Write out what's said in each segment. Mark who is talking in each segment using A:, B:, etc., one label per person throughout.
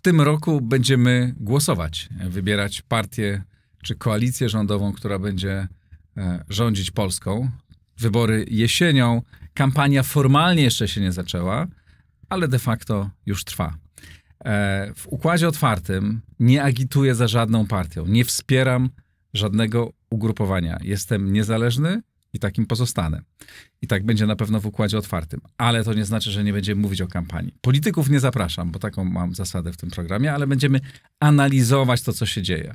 A: w tym roku będziemy głosować, wybierać partię czy koalicję rządową, która będzie e, rządzić Polską. Wybory jesienią, kampania formalnie jeszcze się nie zaczęła, ale de facto już trwa. E, w układzie otwartym nie agituję za żadną partią, nie wspieram żadnego ugrupowania. Jestem niezależny i takim pozostanę. I tak będzie na pewno w układzie otwartym. Ale to nie znaczy, że nie będziemy mówić o kampanii. Polityków nie zapraszam, bo taką mam zasadę w tym programie, ale będziemy analizować to, co się dzieje.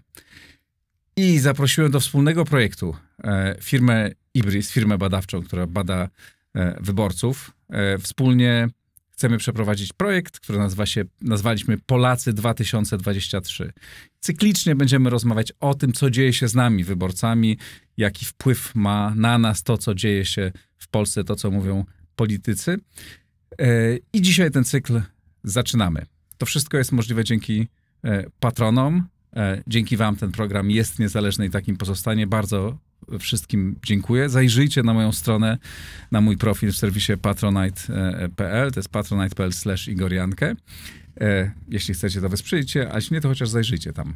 A: I zaprosiłem do wspólnego projektu e, firmę Ibris, firmę badawczą, która bada e, wyborców. E, wspólnie Chcemy przeprowadzić projekt, który nazywa się, nazwaliśmy Polacy 2023. Cyklicznie będziemy rozmawiać o tym, co dzieje się z nami, wyborcami, jaki wpływ ma na nas to, co dzieje się w Polsce, to, co mówią politycy. E, I dzisiaj ten cykl zaczynamy. To wszystko jest możliwe dzięki e, patronom. E, dzięki Wam ten program jest niezależny i takim pozostanie. Bardzo wszystkim dziękuję. Zajrzyjcie na moją stronę, na mój profil w serwisie patronite.pl, e, e, to jest patronite.pl slash igoriankę. Jeśli chcecie, to wesprzyjcie, a jeśli nie, to chociaż zajrzyjcie tam.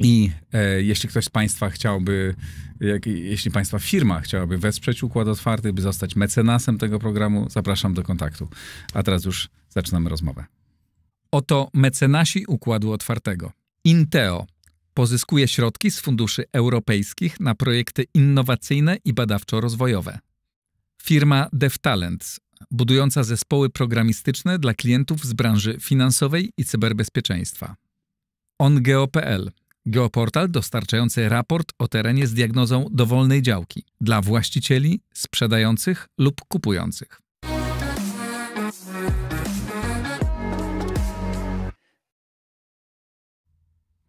A: I e, jeśli ktoś z Państwa chciałby, jak, jeśli Państwa firma chciałaby wesprzeć Układ Otwarty, by zostać mecenasem tego programu, zapraszam do kontaktu. A teraz już zaczynamy rozmowę. Oto mecenasi Układu Otwartego. Inteo pozyskuje środki z funduszy europejskich na projekty innowacyjne i badawczo-rozwojowe. Firma DevTalents, budująca zespoły programistyczne dla klientów z branży finansowej i cyberbezpieczeństwa. OnGeo.pl Geoportal dostarczający raport o terenie z diagnozą dowolnej działki dla właścicieli, sprzedających lub kupujących.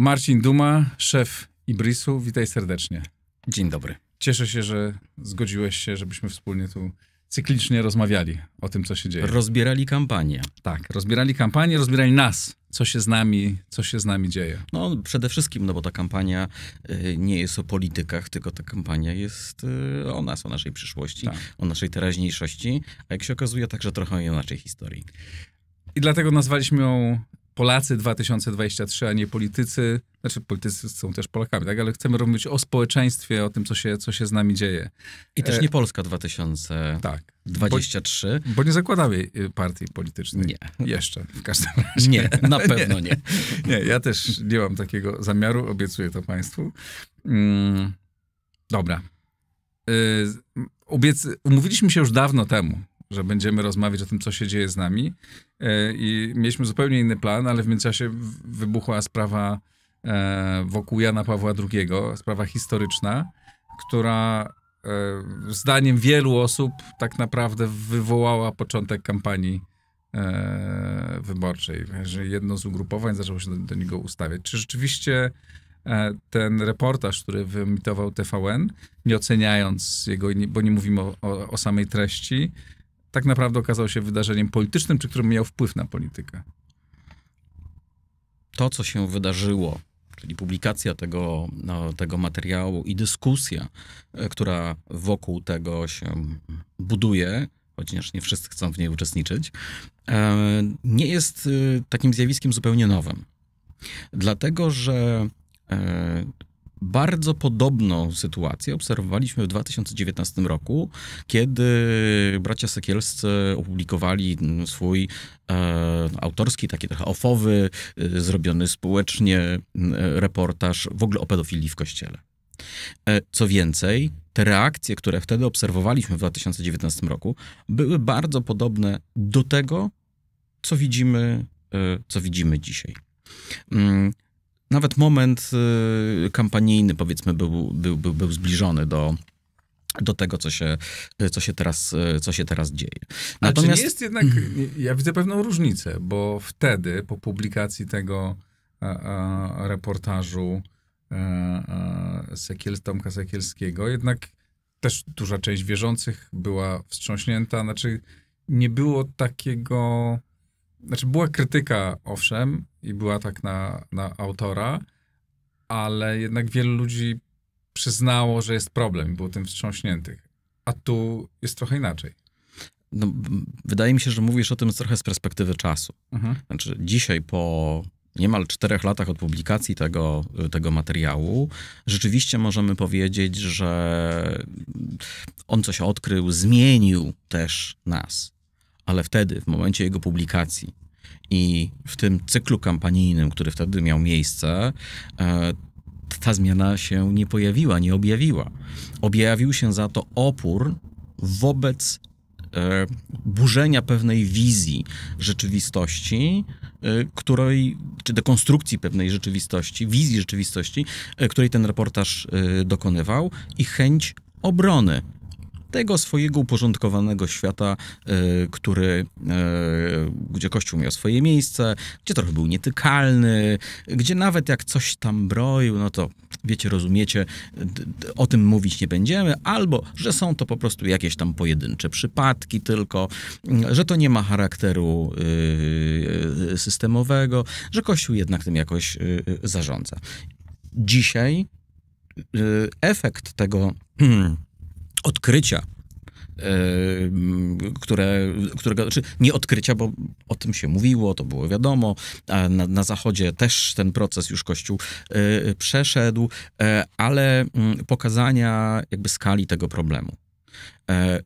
A: Marcin Duma, szef Ibrisu, witaj serdecznie. Dzień dobry. Cieszę się, że zgodziłeś się, żebyśmy wspólnie tu cyklicznie rozmawiali o tym, co się dzieje. Rozbierali kampanię. Tak,
B: rozbierali kampanię, rozbierali nas, co się z nami, co się z nami dzieje. No przede wszystkim, no bo ta kampania y, nie jest o politykach, tylko ta kampania jest y, o nas, o naszej przyszłości, tak. o naszej teraźniejszości, a jak się okazuje, także trochę o naszej historii.
A: I dlatego nazwaliśmy ją Polacy 2023, a nie politycy. Znaczy, politycy są też Polakami, tak? ale chcemy rozmawiać o społeczeństwie, o tym, co się, co się z nami dzieje. I też e, nie Polska 2023. Tak. Bo, bo nie zakładamy y, partii politycznej. Nie. Jeszcze, w każdym razie. Nie, na pewno nie. nie. nie, ja też nie mam takiego zamiaru, obiecuję to Państwu. Mm, dobra. Y, obiec... Umówiliśmy się już dawno temu, że będziemy rozmawiać o tym, co się dzieje z nami. E, I mieliśmy zupełnie inny plan, ale w międzyczasie wybuchła sprawa e, wokół Jana Pawła II, sprawa historyczna, która e, zdaniem wielu osób tak naprawdę wywołała początek kampanii wyborczej, że jedno z ugrupowań zaczęło się do, do niego ustawiać. Czy rzeczywiście ten reportaż, który wyemitował TVN, nie oceniając jego, bo nie mówimy o, o, o samej treści, tak naprawdę okazał się wydarzeniem politycznym, czy który miał wpływ na
B: politykę? To, co się wydarzyło, czyli publikacja tego, no, tego materiału i dyskusja, e, która wokół tego się buduje, chociaż nie wszyscy chcą w niej uczestniczyć, e, nie jest e, takim zjawiskiem zupełnie nowym. Dlatego, że bardzo podobną sytuację obserwowaliśmy w 2019 roku, kiedy bracia Sekielscy opublikowali mm, swój e, autorski, taki trochę ofowy, e, zrobiony społecznie e, reportaż w ogóle o pedofilii w kościele. E, co więcej, te reakcje, które wtedy obserwowaliśmy w 2019 roku, były bardzo podobne do tego, co widzimy, e, co widzimy dzisiaj. Mm, nawet moment y, kampanijny, powiedzmy, był, był, był, był zbliżony do, do tego, co się, co się, teraz, y, co się teraz dzieje. Natomiast jest jednak,
A: ja widzę pewną różnicę, bo wtedy po publikacji tego a, a, reportażu a, e, e, Sekiel, Tomka Sekielskiego, jednak też duża część wierzących była wstrząśnięta, znaczy nie było takiego, znaczy była krytyka, owszem, i była tak na, na autora, ale jednak wielu ludzi przyznało, że jest problem i było tym wstrząśniętych. A tu jest trochę inaczej.
B: No, wydaje mi się, że mówisz o tym trochę z perspektywy czasu. Mhm. Znaczy, dzisiaj po niemal czterech latach od publikacji tego, tego materiału, rzeczywiście możemy powiedzieć, że on coś odkrył, zmienił też nas. Ale wtedy, w momencie jego publikacji, i w tym cyklu kampanijnym, który wtedy miał miejsce, e, ta zmiana się nie pojawiła, nie objawiła. Objawił się za to opór wobec e, burzenia pewnej wizji rzeczywistości, e, której, czy dekonstrukcji pewnej rzeczywistości, wizji rzeczywistości, której ten reportaż dokonywał i chęć obrony tego swojego uporządkowanego świata, e, który, e, gdzie Kościół miał swoje miejsce, gdzie trochę był nietykalny, gdzie nawet jak coś tam broił, no to wiecie, rozumiecie, o tym mówić nie będziemy, albo że są to po prostu jakieś tam pojedyncze przypadki tylko, mm, że to nie ma charakteru y, y, systemowego, że Kościół jednak tym jakoś y, zarządza. Dzisiaj efekt tego odkrycia, e, które, którego, czy znaczy nie odkrycia, bo o tym się mówiło, to było wiadomo, a na, na Zachodzie też ten proces już Kościół e, przeszedł, e, ale mm, pokazania jakby skali tego problemu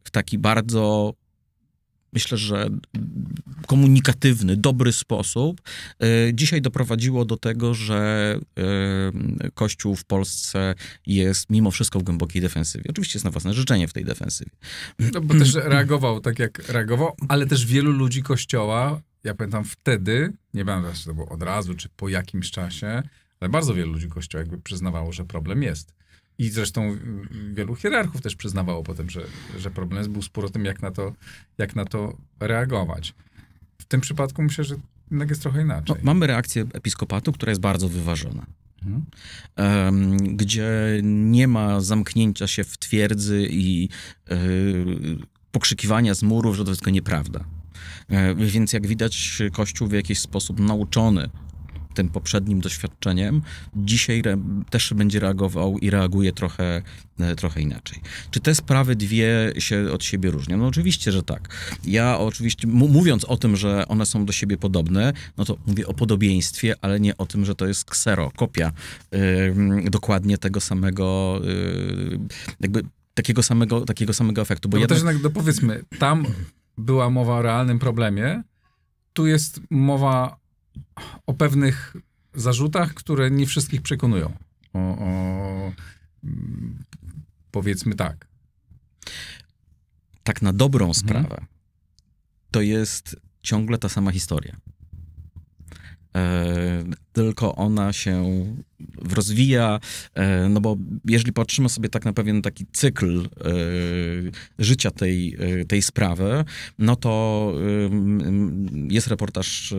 B: w taki bardzo myślę, że komunikatywny, dobry sposób, e, dzisiaj doprowadziło do tego, że e, Kościół w Polsce jest mimo wszystko w głębokiej defensywie. Oczywiście jest na własne życzenie w tej defensywie.
A: No bo też reagował tak, jak reagował, ale też wielu ludzi Kościoła, ja pamiętam wtedy, nie wiem, czy to było od razu, czy po jakimś czasie, ale bardzo wielu ludzi Kościoła jakby przyznawało, że problem jest i zresztą wielu hierarchów też przyznawało potem, że, że problem był spór o tym, jak na, to, jak na to reagować. W tym przypadku myślę, że jednak jest trochę inaczej.
B: No, mamy reakcję episkopatu, która jest bardzo wyważona. Mhm. Gdzie nie ma zamknięcia się w twierdzy i yy, pokrzykiwania z murów, że to wszystko nieprawda. E, więc jak widać, Kościół w jakiś sposób nauczony tym poprzednim doświadczeniem, dzisiaj re, też będzie reagował i reaguje trochę, e, trochę inaczej. Czy te sprawy dwie się od siebie różnią? No oczywiście, że tak. Ja oczywiście, mówiąc o tym, że one są do siebie podobne, no to mówię o podobieństwie, ale nie o tym, że to jest ksero, kopia yy, dokładnie tego samego, yy, jakby takiego samego, takiego samego efektu. Bo no jednak... też
A: jednak powiedzmy, tam była mowa o realnym problemie, tu jest mowa o pewnych zarzutach, które nie wszystkich przekonują.
B: O, o, powiedzmy tak. Tak na dobrą mhm. sprawę, to jest ciągle ta sama historia. E, tylko ona się rozwija, e, no bo jeżeli patrzymy sobie tak na pewien taki cykl e, życia tej, tej sprawy, no to jest reportaż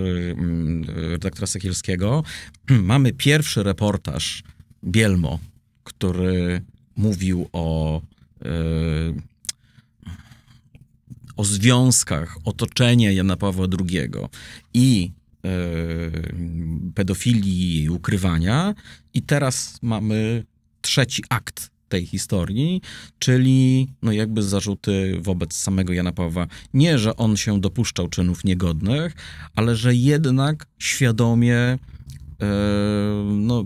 B: redaktora Sekielskiego. Mamy pierwszy reportaż Bielmo, który mówił o o związkach otoczenia Jana Pawła II i E, pedofilii, jej ukrywania. I teraz mamy trzeci akt tej historii, czyli no jakby zarzuty wobec samego Jana Pawła. Nie, że on się dopuszczał czynów niegodnych, ale że jednak świadomie E, no,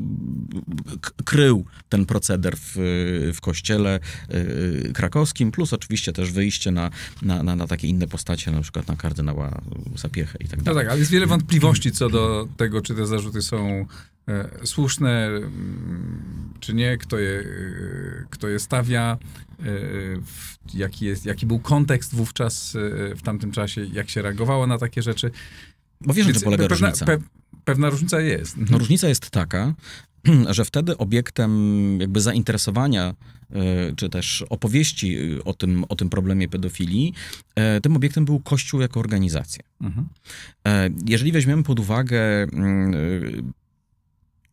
B: krył ten proceder w, w kościele e, krakowskim, plus oczywiście też wyjście na, na, na, na takie inne postacie, na przykład na kardynała Sapiechę i tak no dalej. No tak,
A: ale jest wiele e, wątpliwości co do tego, czy te zarzuty są słuszne, mm, czy nie, kto je, kto je stawia, jaki, jest, jaki był kontekst wówczas, w tamtym czasie, jak się reagowało na takie rzeczy. Bo wiesz, że czym polega pewna, różnica. Pe,
B: Pewna różnica jest. No, różnica jest taka, że wtedy obiektem jakby zainteresowania e, czy też opowieści e, o tym, o tym problemie pedofilii, e, tym obiektem był Kościół jako organizacja. Mhm. Jeżeli weźmiemy pod uwagę mm,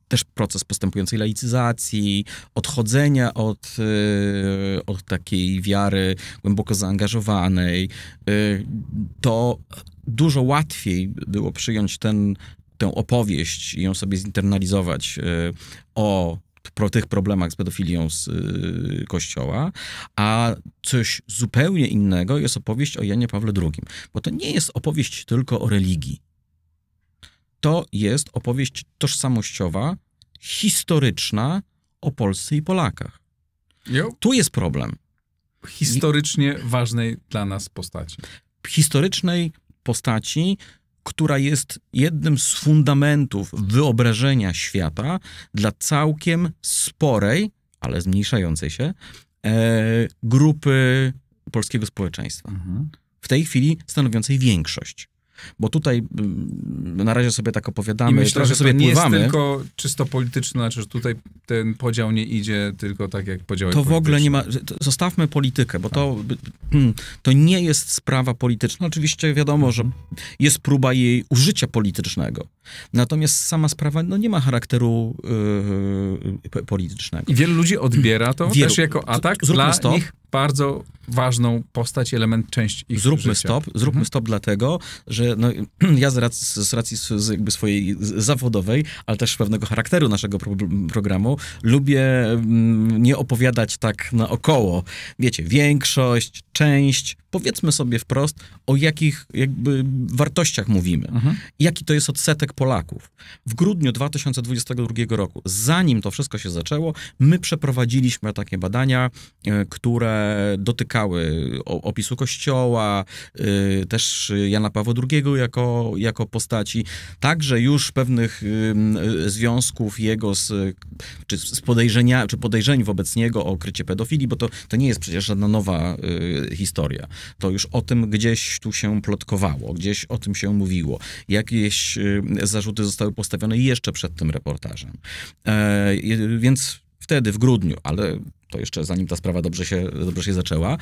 B: też proces postępującej laicyzacji, odchodzenia od, od takiej wiary głęboko zaangażowanej, to dużo łatwiej było przyjąć ten tę opowieść i ją sobie zinternalizować y, o tych problemach z pedofilią z y, kościoła, a coś zupełnie innego jest opowieść o Janie Pawle II. Bo to nie jest opowieść tylko o religii. To jest opowieść tożsamościowa, historyczna o Polsce i Polakach. Jo. Tu jest problem.
A: Historycznie I...
B: ważnej dla nas postaci. Historycznej postaci, która jest jednym z fundamentów wyobrażenia świata dla całkiem sporej, ale zmniejszającej się, e, grupy polskiego społeczeństwa. Mhm. W tej chwili stanowiącej większość. Bo tutaj mm, na razie sobie tak opowiadamy, I myślę, że sobie to nie pływamy. jest
A: tylko czysto polityczne, znaczy, że tutaj ten podział nie idzie tylko tak jak podział. To w ogóle nie
B: ma, zostawmy politykę, bo to, tak. hmm, to nie jest sprawa polityczna. Oczywiście wiadomo, że mhm. jest próba jej użycia politycznego. Natomiast sama sprawa no, nie ma charakteru yy, politycznego. I wielu ludzi odbiera to wielu. też jako atak Zróbmy dla stop. nich bardzo ważną postać, element, część ich Zróbmy życia. stop, zróbmy mhm. stop dlatego, że no, ja z racji, z racji z jakby swojej zawodowej, ale też pewnego charakteru naszego pro, programu, lubię mm, nie opowiadać tak naokoło. Wiecie, większość, część, powiedzmy sobie wprost, o jakich jakby wartościach mówimy. Mhm. Jaki to jest odsetek Polaków. W grudniu 2022 roku, zanim to wszystko się zaczęło, my przeprowadziliśmy takie badania, e, które dotykały opisu kościoła, y, też Jana Pawła II jako, jako postaci, także już pewnych y, związków jego z, czy z podejrzenia, czy podejrzeń wobec niego o krycie pedofilii, bo to, to nie jest przecież żadna nowa y, historia. To już o tym gdzieś tu się plotkowało, gdzieś o tym się mówiło. Jakieś zarzuty zostały postawione jeszcze przed tym reportażem. E, więc wtedy, w grudniu, ale to jeszcze zanim ta sprawa dobrze się, dobrze się zaczęła, e,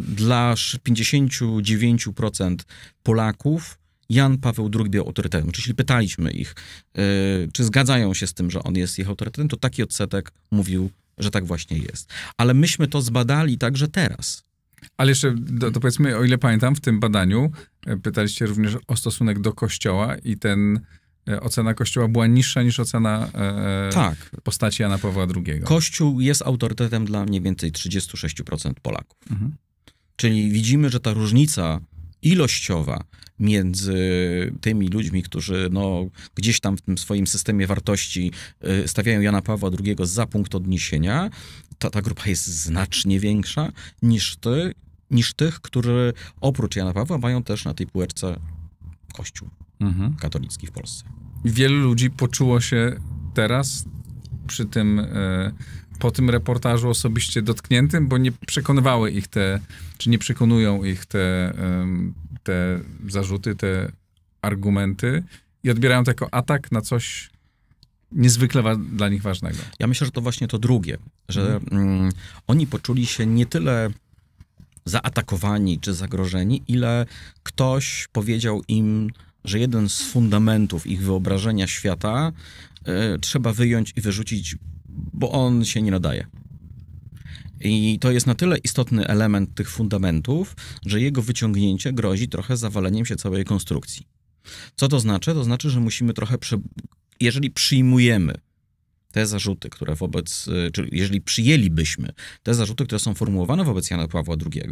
B: dla 59% Polaków Jan Paweł II był autorytetem. Czyli pytaliśmy ich, e, czy zgadzają się z tym, że on jest ich autorytetem, to taki odsetek mówił, że tak właśnie jest. Ale myśmy to zbadali także teraz.
A: Ale jeszcze, do, to powiedzmy, o ile pamiętam, w tym badaniu e, pytaliście również o stosunek do kościoła i ten E, ocena Kościoła była niższa niż ocena e, tak. postaci
B: Jana Pawła II. Kościół jest autorytetem dla mniej więcej 36% Polaków. Mhm. Czyli widzimy, że ta różnica ilościowa między tymi ludźmi, którzy no, gdzieś tam w tym swoim systemie wartości e, stawiają Jana Pawła II za punkt odniesienia, ta, ta grupa jest znacznie większa niż, ty, niż tych, którzy oprócz Jana Pawła mają też na tej półeczce Kościół mhm. katolicki w Polsce. Wielu ludzi poczuło się teraz przy
A: tym, e, po tym reportażu osobiście dotkniętym, bo nie przekonywały ich te, czy nie przekonują ich te, te zarzuty, te argumenty i odbierają to jako atak na coś niezwykle wa- dla nich ważnego.
B: Ja myślę, że to właśnie to drugie, że mhm. mm, oni poczuli się nie tyle zaatakowani czy zagrożeni, ile ktoś powiedział im, że jeden z fundamentów ich wyobrażenia świata y, trzeba wyjąć i wyrzucić, bo on się nie nadaje. I to jest na tyle istotny element tych fundamentów, że jego wyciągnięcie grozi trochę zawaleniem się całej konstrukcji. Co to znaczy? To znaczy, że musimy trochę, prze... jeżeli przyjmujemy te zarzuty, które wobec, e, czyli jeżeli przyjęlibyśmy te zarzuty, które są formułowane wobec Jana Pawła II,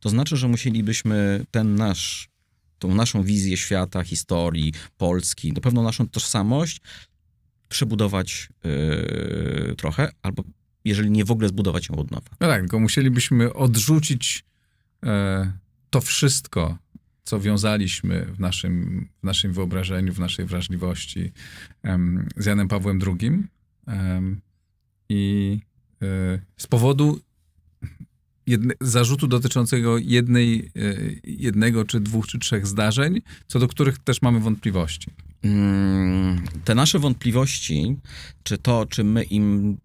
B: to znaczy, że musielibyśmy ten nasz tą naszą wizję świata, historii, Polski, na pewno naszą tożsamość przebudować yy, trochę, albo jeżeli nie w ogóle zbudować ją od nowa.
A: No tak, tylko musielibyśmy odrzucić yy, to wszystko, co wiązaliśmy w naszym, w naszym wyobrażeniu, w naszej wrażliwości z Janem Pawłem II. I e, z powodu jedne, zarzutu dotyczącego jednej, e, jednego, czy dwóch, czy trzech zdarzeń, co do których też mamy
B: wątpliwości. Mm, te nasze wątpliwości, czy to, czy my im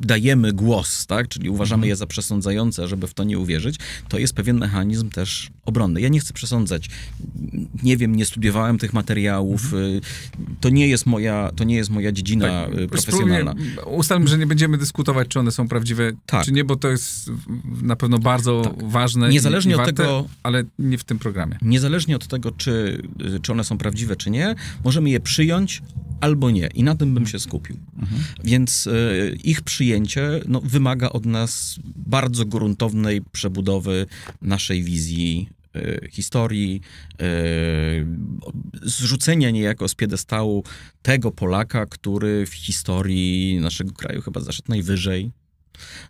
B: dajemy głos, tak? czyli mhm. uważamy je za przesądzające, żeby w to nie uwierzyć, to jest pewien mechanizm też obronny. Ja nie chcę przesądzać, nie wiem, nie studiowałem tych materiałów, mhm. y, to nie jest moja, to nie jest moja dziedzina tak, y, profesjonalna. Ustalmy, że nie będziemy
A: dyskutować, czy one są prawdziwe, tak. czy nie, bo to jest na pewno bardzo tak. ważne niezależnie i, i warte, od tego,
B: ale nie w tym programie. Niezależnie od tego, czy, y, czy one są prawdziwe, czy nie, możemy je przyjąć albo nie i na tym bym się skupił. Mhm. Więc y, ich przyjęcie przyjęcie no, wymaga od nas bardzo gruntownej przebudowy naszej wizji e, historii, e, zrzucenia niejako z piedestału tego Polaka, który w historii naszego kraju chyba zaszedł najwyżej,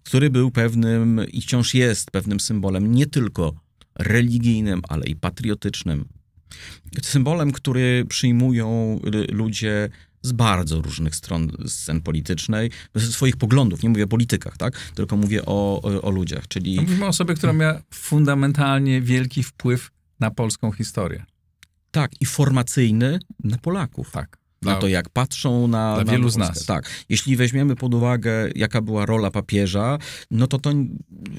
B: który był pewnym i wciąż jest pewnym symbolem nie tylko religijnym, ale i patriotycznym. Symbolem, który przyjmują ludzie z bardzo różnych stron scen politycznej, swoich poglądów, nie mówię o politykach, tak? tylko mówię o, o, o ludziach, czyli... No, mówimy o osobie, która miała
A: fundamentalnie wielki wpływ
B: na polską historię. Tak, i formacyjny na Polaków. Tak. Dla, na to, jak patrzą na. Dla wielu z nas. Tak. Jeśli weźmiemy pod uwagę, jaka była rola papieża, no to, to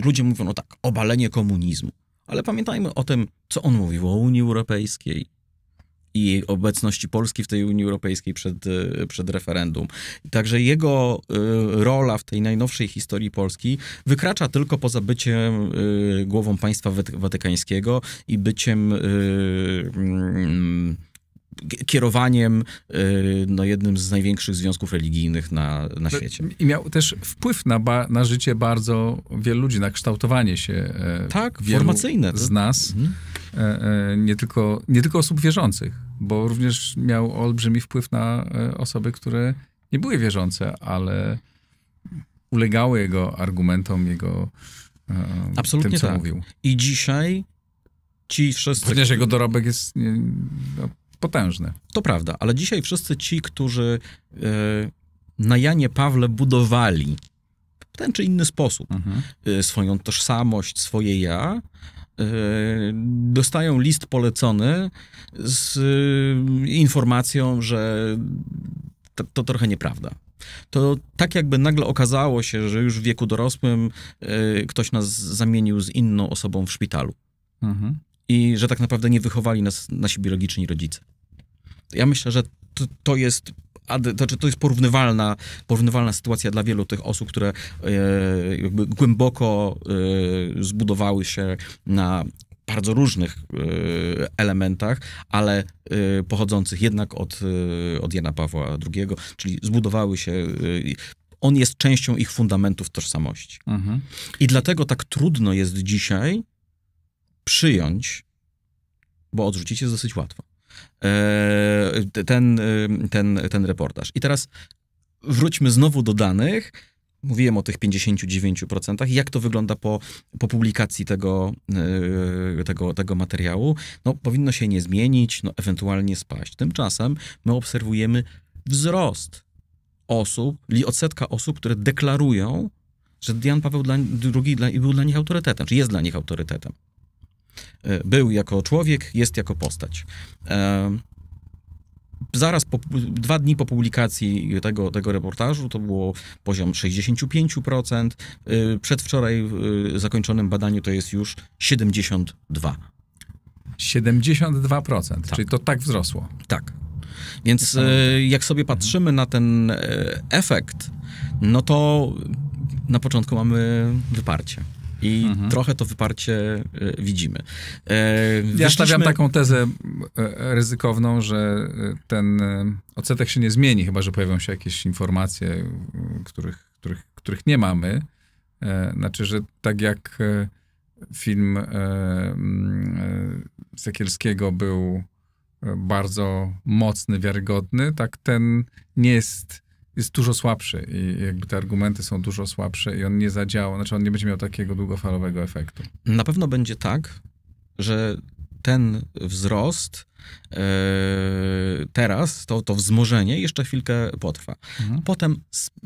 B: ludzie mówią, no tak, obalenie komunizmu. Ale pamiętajmy o tym, co on mówił o Unii Europejskiej, i obecności Polski w tej Unii Europejskiej przed, y, przed referendum. Także jego y, rola w tej najnowszej historii Polski wykracza tylko poza byciem y, głową państwa watykańskiego i byciem mm, kierowaniem y, no, jednym z największych związków religijnych na, na no, świecie. I miał
A: też wpływ na, ba, na życie bardzo wielu ludzi, na kształtowanie się e, tak, wielu formacyjne. Tak. z nas, mhm. E, e, nie, tylko, nie tylko osób wierzących, bo również miał olbrzymi wpływ na osoby, które nie były wierzące, ale ulegały jego argumentom, jego Absolutnie tym, co tak. mówił. I dzisiaj ci wszyscy... Chociaż jego dorobek jest no,
B: potężny. To prawda, ale dzisiaj wszyscy ci, którzy yy, na Janie Pawle budowali w ten czy inny sposób mhm. yy, swoją tożsamość, swoje ja, e, dostają list polecony z informacją, że to, to, trochę nieprawda. To tak jakby nagle okazało się, że już w wieku dorosłym ktoś nas zamienił z inną osobą w szpitalu. Mhm i że tak naprawdę nie wychowali nas nasi biologiczni rodzice. Ja myślę, że to, to jest to, znaczy to jest porównywalna, porównywalna sytuacja dla wielu tych osób, które e, jakby głęboko e, zbudowały się na bardzo różnych e, elementach, ale pochodzących jednak od, od Jana Pawła II, czyli zbudowały się. On jest częścią ich fundamentów tożsamości. Mhm. I dlatego tak trudno jest dzisiaj przyjąć, bo odrzucić jest dosyć łatwo, e, ten, e, ten, ten reportaż. I teraz wróćmy znowu do danych. Mówiłem o tych 59%. Jak to wygląda po, po publikacji tego, e, tego, tego materiału? No, powinno się nie zmienić, no, ewentualnie spaść. Tymczasem my obserwujemy wzrost osób, odsetka osób, które deklarują, że Jan Paweł II był dla nich autorytetem, czy jest dla nich autorytetem. E, był jako człowiek, jest jako postać. E, zaraz po, dwa dni po publikacji tego, tego reportażu to było poziom 65%. E, przedwczoraj w zakończonym badaniu to jest już 72%. 72%, tak. czyli to tak wzrosło. Tak. Więc jak sobie patrzymy na ten efekt, no to na początku mamy wyparcie. I mhm. trochę to wyparcie e, widzimy. E, ja stawiam taką tezę e, ryzykowną,
A: że ten odsetek się nie zmieni, chyba że pojawią się jakieś informacje, których, których, których nie mamy. Znaczy, że tak jak film Sekielskiego był bardzo mocny, wiarygodny, tak ten nie jest jest dużo słabszy i jakby te argumenty są dużo słabsze i on nie zadziała, znaczy on nie będzie miał takiego długofalowego efektu.
B: Na pewno będzie tak, że ten wzrost yy, teraz, to, to wzmożenie jeszcze chwilkę potrwa. Mhm. Potem,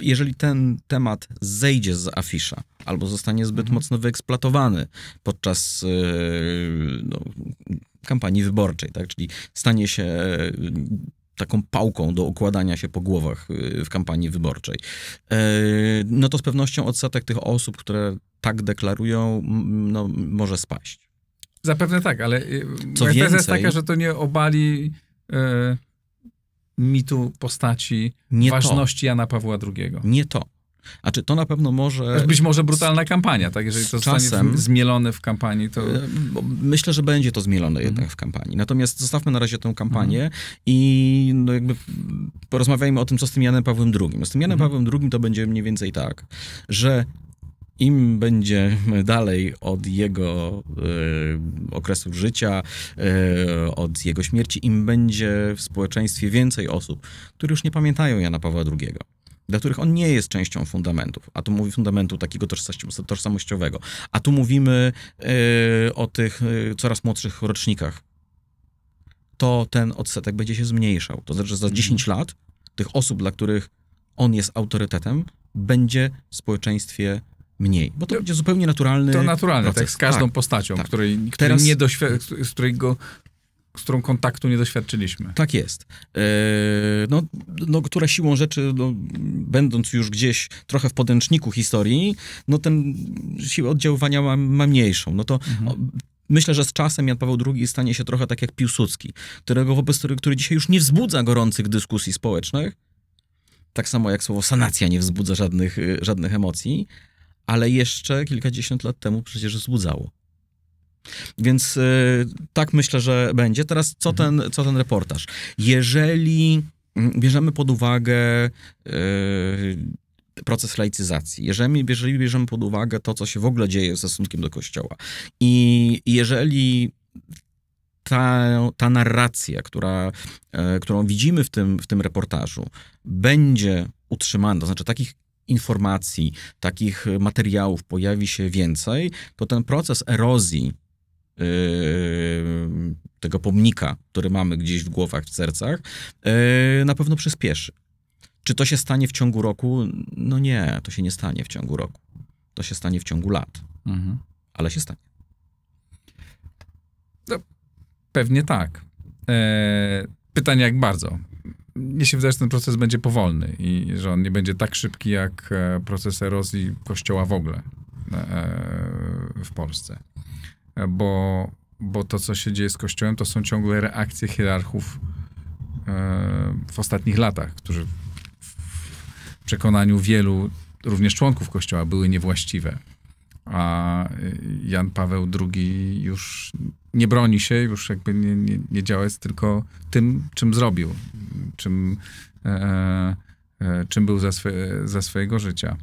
B: jeżeli ten temat zejdzie z afisza albo zostanie zbyt mhm. mocno wyeksploatowany podczas yy, no, kampanii wyborczej, tak? czyli stanie się e, taką pałką do okładania się po głowach y, w kampanii wyborczej. E, no to z pewnością odsetek tych osób, które tak deklarują, no, może spaść.
A: Zapewne tak, ale y, Co więcej, jest taka, że to nie obali e, mitu postaci nie ważności to. Jana Pawła II. Nie to.
B: A czy to na pewno może. Być może brutalna kampania, tak? Jeżeli to czasem, zostanie zmielone w kampanii, to. E, myślę, że będzie to zmielone mhm. jednak w kampanii. Natomiast zostawmy na razie tę kampanię mhm. i no jakby porozmawiajmy o tym, co z tym Janem Pawłem II. No, z tym Janem mhm. Pawłem II to będzie mniej więcej tak, że im będzie dalej od jego y, e, okresu życia, y, od jego śmierci, im będzie w społeczeństwie więcej osób, które już nie pamiętają Jana Pawła II dla których on nie jest częścią fundamentów. A tu mówi fundamentu takiego tożsamościowego. A tu mówimy yy, o tych yy, coraz młodszych rocznikach. To ten odsetek będzie się zmniejszał. To znaczy, że za 10 mhm. lat tych osób, dla których on jest autorytetem, będzie w społeczeństwie mniej, bo to będzie zupełnie naturalny To naturalne, proces. tak, z każdą tak, postacią, tak. Której, której Teraz... nie doświ- której go z którą kontaktu nie doświadczyliśmy. Tak jest. E, no, no, która siłą rzeczy, no, będąc już gdzieś trochę w podręczniku historii, no ten siłę oddziaływania ma, ma mniejszą. No to mhm. Myślę, że z czasem Jan Paweł II stanie się trochę tak jak Piłsudski, którego wobec który dzisiaj już nie wzbudza gorących dyskusji społecznych, tak samo jak słowo sanacja nie wzbudza żadnych, y, żadnych emocji, ale jeszcze kilkadziesiąt lat temu przecież wzbudzało. Więc y, tak myślę, że będzie. Teraz co mhm. ten, co ten reportaż? Jeżeli mm, bierzemy pod uwagę y, proces laicyzacji, jeżeli, jeżeli bierzemy pod uwagę to, co się w ogóle dzieje ze stosunkiem do Kościoła i jeżeli ta, ta narracja, która, e, którą widzimy w tym, w tym reportażu, będzie utrzymana, to znaczy takich informacji, takich materiałów pojawi się więcej, to ten proces erozji Yy, tego pomnika, który mamy gdzieś w głowach, w sercach, yy, na pewno przyspieszy. Czy to się stanie w ciągu roku? No nie, to się nie stanie w ciągu roku. To się stanie w ciągu lat. Mhm. Ale się stanie. No, pewnie tak. Eee,
A: pytanie jak bardzo. Mnie się wydaje, że ten proces będzie powolny i że on nie będzie tak szybki jak e, proces erozji kościoła w ogóle e, w Polsce bo, bo to, co się dzieje z Kościołem, to są ciągle reakcje hierarchów e, w ostatnich latach, którzy w przekonaniu wielu, również członków Kościoła, były niewłaściwe. A Jan Paweł II już nie broni się, już jakby nie, nie, nie działa, jest tylko tym, czym zrobił, czym, e, e, czym był za, swe, za swojego życia.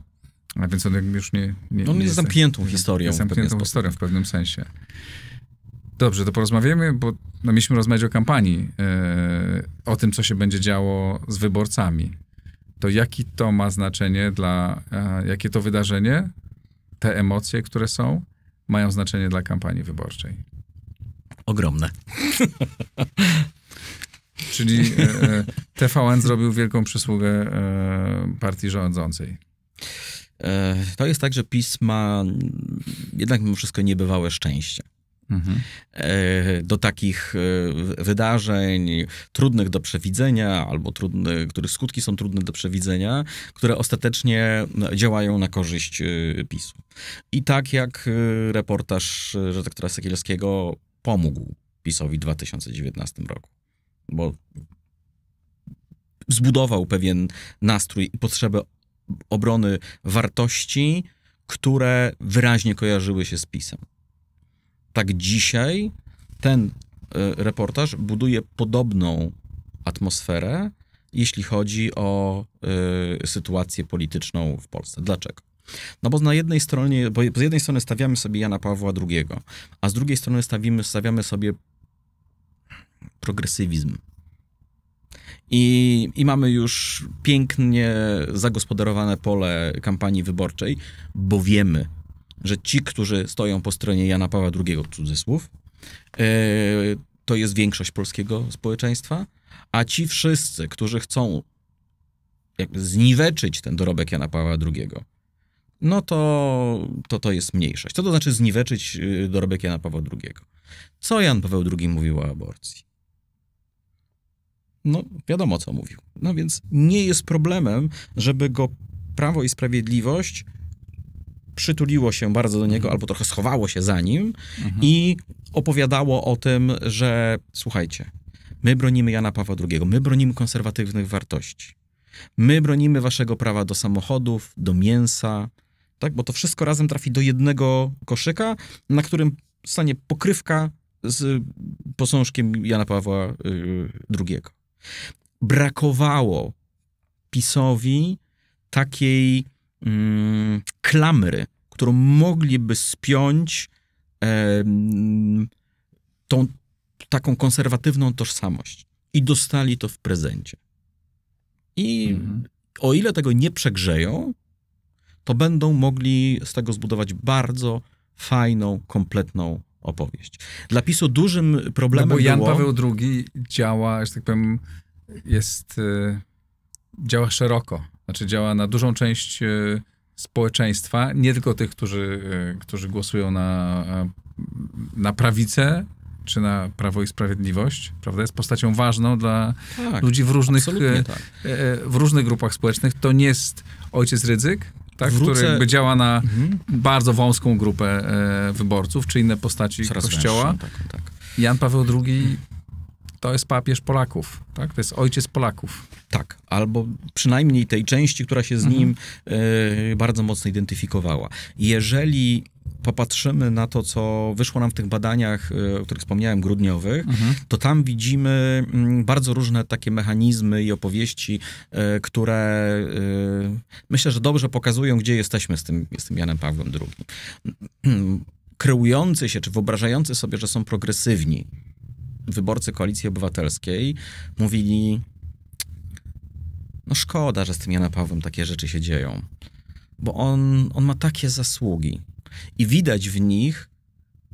A: A więc on już nie... nie on no, nie jest zamkniętą jest, historią. Jest zamkniętą w historią w pewnym sensie. Dobrze, to porozmawiamy, bo no, mieliśmy rozmawiać o kampanii, yy, o tym, co się będzie działo z wyborcami. To jaki to ma znaczenie dla, yy, jakie to wydarzenie, te emocje, które są, mają znaczenie dla kampanii wyborczej? Ogromne.
B: Czyli e, e TVN zrobił wielką przysługę partii rządzącej. E, to jest tak, że PiS ma jednak mimo wszystko niebywałe szczęście. Mhm. E, do takich e, wydarzeń trudnych do przewidzenia, albo trudnych, których skutki są trudne do przewidzenia, które ostatecznie działają na korzyść PiSu. I tak jak reportaż redaktora Sekielskiego pomógł PiSowi w 2019 roku, bo zbudował pewien nastrój i potrzebę obrony wartości, które wyraźnie kojarzyły się z PiSem. Tak dzisiaj ten e, reportaż buduje podobną atmosferę, jeśli chodzi o y, sytuację polityczną w Polsce. Dlaczego? No bo z jednej stronie, bo z jednej strony stawiamy sobie Jana Pawła II, a z drugiej strony stawimy, stawiamy sobie progresywizm. I, I mamy już pięknie zagospodarowane pole kampanii wyborczej, bo wiemy, że ci, którzy stoją po stronie Jana Pawła II, cudzysłów, e, to jest większość polskiego społeczeństwa, a ci wszyscy, którzy chcą jakby zniweczyć ten dorobek Jana Pawła II, no to, to to jest mniejszość. Co to znaczy zniweczyć y, dorobek Jana Pawła II? Co Jan Paweł II mówił o aborcji? no wiadomo co mówił. No więc nie jest problemem, żeby go Prawo i Sprawiedliwość przytuliło się bardzo do niego, mhm. albo trochę schowało się za nim mhm. i opowiadało o tym, że słuchajcie, my bronimy Jana Pawła II, my bronimy konserwatywnych wartości, my bronimy waszego prawa do samochodów, do mięsa, tak? bo to wszystko razem trafi do jednego koszyka, na którym stanie pokrywka z posążkiem Jana Pawła y, II. Brakowało PiSowi takiej mm, klamry, którą mogliby spiąć e, tą taką konserwatywną tożsamość. I dostali to w prezencie. I mhm. o ile tego nie przegrzeją, to będą mogli z tego zbudować bardzo fajną, kompletną opowieść. Dla PiSu dużym problemem no bo Jan było... Paweł
A: II działa, że tak powiem, jest... Y, działa szeroko. Znaczy działa na dużą część y, społeczeństwa, nie tylko tych, którzy, y, którzy głosują na, na prawicę, czy na Prawo i Sprawiedliwość, prawda? Jest postacią ważną dla tak, ludzi w różnych, tak. w różnych grupach społecznych. To nie jest ojciec ryzyk, tak, Wrócę... który jakby działa na mhm. bardzo wąską grupę e, wyborców, czy inne postaci Coraz kościoła. Węższą, tak, tak. Jan Paweł II to jest papież Polaków,
B: tak? To jest ojciec Polaków. Tak, albo przynajmniej tej części, która się z mhm. nim e, bardzo mocno identyfikowała. Jeżeli popatrzymy na to, co wyszło nam w tych badaniach, y, o których wspomniałem, grudniowych, mhm. to tam widzimy mm, bardzo różne takie mechanizmy i opowieści, y, które y, myślę, że dobrze pokazują, gdzie jesteśmy z tym, z tym Janem Pawłem II. Kreujący się, czy wyobrażający sobie, że są progresywni wyborcy Koalicji Obywatelskiej mówili no szkoda, że z tym Janem Pawłem takie rzeczy się dzieją, bo on, on ma takie zasługi, i widać w nich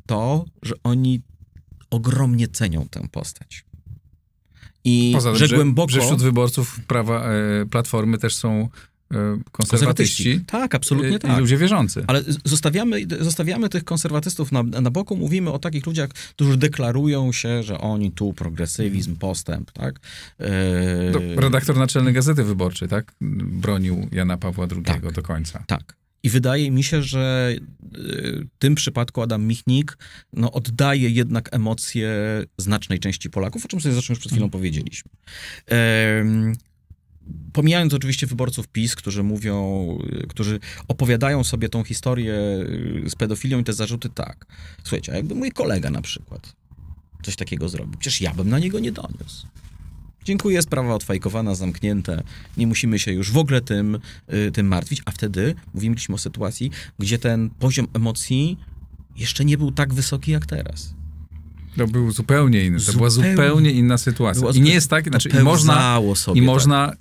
B: to, że oni ogromnie cenią tę postać. I Poza że, tym, że głęboko. Że wśród
A: wyborców prawa, e, platformy też są e, konserwatyści. konserwatyści. Tak, absolutnie e, tak. I ludzie wierzący.
B: Ale zostawiamy, zostawiamy tych konserwatystów na, na boku, mówimy o takich ludziach, którzy deklarują się, że oni tu progresywizm, postęp, tak? E, redaktor Naczelny Gazety Wyborczej, tak? Bronił Jana Pawła II tak, do końca. Tak. I wydaje mi się, że y, w tym przypadku Adam Michnik no, oddaje jednak emocje znacznej części Polaków, o czym sobie zresztą już przed chwilą mhm. powiedzieliśmy. Um, pomijając oczywiście wyborców PiS, którzy mówią, y, którzy opowiadają sobie tą historię y, z pedofilią i te zarzuty tak. Słuchajcie, a jakby mój kolega na przykład coś takiego zrobił, przecież ja bym na niego nie doniósł. Dziękuję, sprawa odfajkowana, zamknięte. Nie musimy się już w ogóle tym, y, tym martwić. A wtedy mówiliśmy o sytuacji, gdzie ten poziom emocji jeszcze nie był tak wysoki jak teraz.
A: To był zupełnie inny. To zupełnie, była zupełnie inna sytuacja. I nie jest tak, znaczy, i można, sobie, i można tak.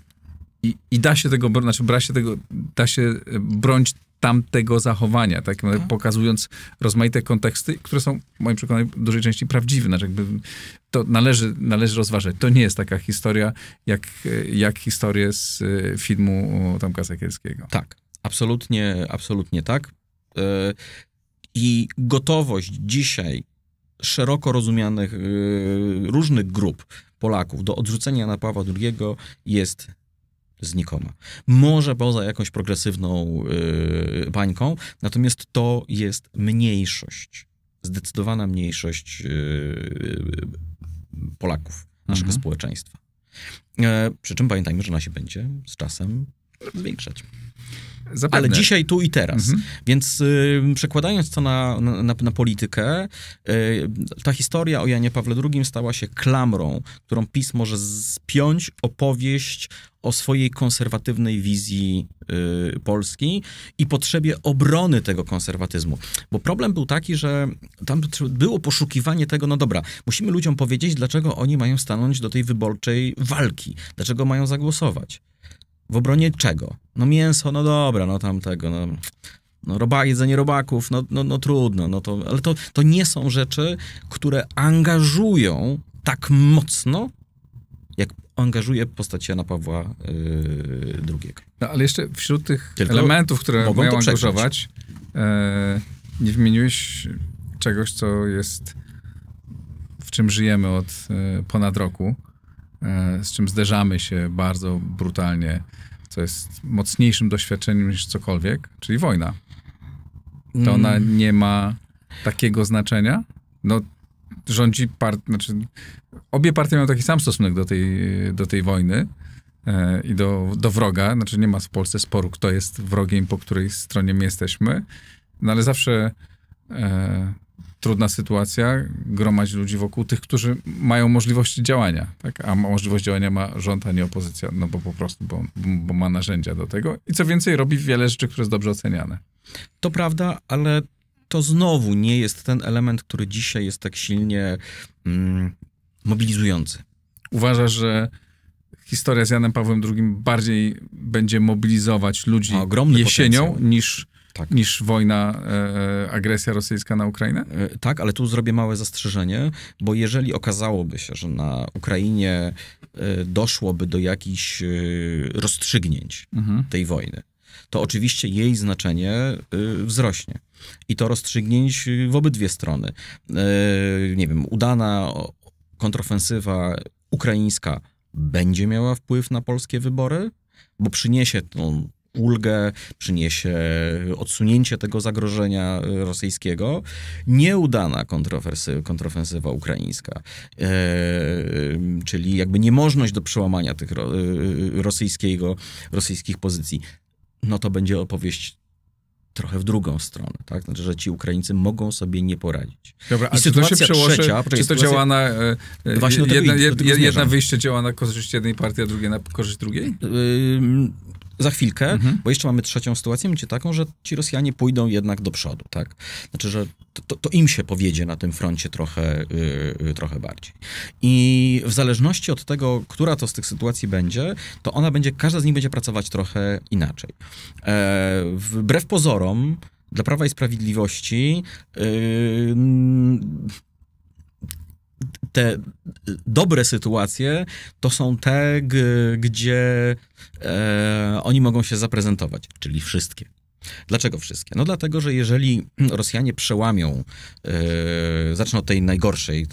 A: i, i, da się tego, znaczy brać się tego, da się e, bronić tamtego zachowania, tak? Mhm. pokazując rozmaite konteksty, które są w moim przekonaniu w dużej części prawdziwe. Znaczy jakby to należy, należy rozważać. To nie jest taka historia, jak, jak historię z e, filmu e, Tomka Sekielskiego. Tak,
B: absolutnie, absolutnie tak. E, I gotowość dzisiaj szeroko rozumianych różnych grup Polaków do odrzucenia napawa Pawła II jest znikoma. Może poza jakąś progresywną yy, bańką, natomiast to jest mniejszość, zdecydowana mniejszość yy, yy, Polaków, naszego mhm. społeczeństwa. E, przy czym pamiętajmy, że ona się będzie z czasem zwiększać. Zapewne. Ale dzisiaj, tu i teraz. Mhm. Więc y, przekładając to na, na, na politykę, y, ta historia o Janie Pawle II stała się klamrą, którą PiS może spiąć opowieść o swojej konserwatywnej wizji y, Polski i potrzebie obrony tego konserwatyzmu. Bo problem był taki, że tam było poszukiwanie tego, no dobra, musimy ludziom powiedzieć, dlaczego oni mają stanąć do tej wyborczej walki, dlaczego mają zagłosować. W obronie czego? No mięso, no dobra, no tamtego, no... No, roba, jedzenie robaków, no, no, no trudno, no to, ale to, to nie są rzeczy, które angażują tak mocno, jak angażuje postać Jana Pawła yy, II. No, ale jeszcze wśród tych Tylko elementów, które mają angażować,
A: e, nie wymieniłeś czegoś, co jest, w czym żyjemy od e, ponad roku, E, z czym zderzamy się bardzo brutalnie, co jest mocniejszym doświadczeniem niż cokolwiek, czyli wojna. To ona mm. nie ma takiego znaczenia? No, rządzi part... Znaczy, obie partie mają taki sam stosunek do tej, do tej wojny e, i do, do wroga. Znaczy, nie ma w Polsce sporu, kto jest wrogiem, po której stronie my jesteśmy. No, ale zawsze e, trudna sytuacja, gromadź ludzi wokół tych, którzy mają możliwości działania, tak? a możliwość działania ma rząd, a nie opozycja, no bo po prostu, bo, bo ma narzędzia do tego i co więcej, robi wiele rzeczy,
B: które jest dobrze oceniane. To prawda, ale to znowu nie jest ten element, który dzisiaj jest tak silnie mm, mobilizujący. Uważasz, że
A: historia z Janem Pawłem II bardziej będzie mobilizować ludzi jesienią potencjał.
B: niż tak. niż wojna, e, e, agresja rosyjska na Ukrainę? E, tak, ale tu zrobię małe zastrzeżenie, bo jeżeli okazałoby się, że na Ukrainie e, doszłoby do jakichś e, rozstrzygnięć mhm. tej wojny, to oczywiście jej znaczenie e, wzrośnie. I to rozstrzygnięć w obydwie strony. Nie wiem, udana kontrofensywa ukraińska będzie miała wpływ na polskie wybory, bo przyniesie tą ulgę, przyniesie odsunięcie tego zagrożenia rosyjskiego. Nieudana kontrofensywa, kontrofensywa ukraińska, e, czyli jakby niemożność do przełamania tych e, rosyjskiego, rosyjskich pozycji. No to będzie opowieść trochę w drugą stronę, tak? Znaczy, że ci Ukraińcy mogą sobie nie poradzić. Dobra, I sytuacja to przełoży, trzecia... czy to sytuacja... działa na... E, no Właśnie jedna, jedna
A: wyjście działa na korzyść jednej partii, a
B: drugie na korzyść drugiej? za chwilkę, mhm. bo jeszcze mamy trzecią sytuację, będzie taką, że ci Rosjanie pójdą jednak do przodu, tak? Znaczy, że to, to im się powiedzie na tym froncie trochę, yy, trochę bardziej. I w zależności od tego, która to z tych sytuacji będzie, to ona będzie, każda z nich będzie pracować trochę inaczej. E, wbrew pozorom, dla Prawa i Sprawiedliwości yy, te dobre sytuacje to są te, gdzie e, oni mogą się zaprezentować, czyli wszystkie. Dlaczego wszystkie? No dlatego, że jeżeli Rosjanie przełamią, e, zaczną od tej najgorszej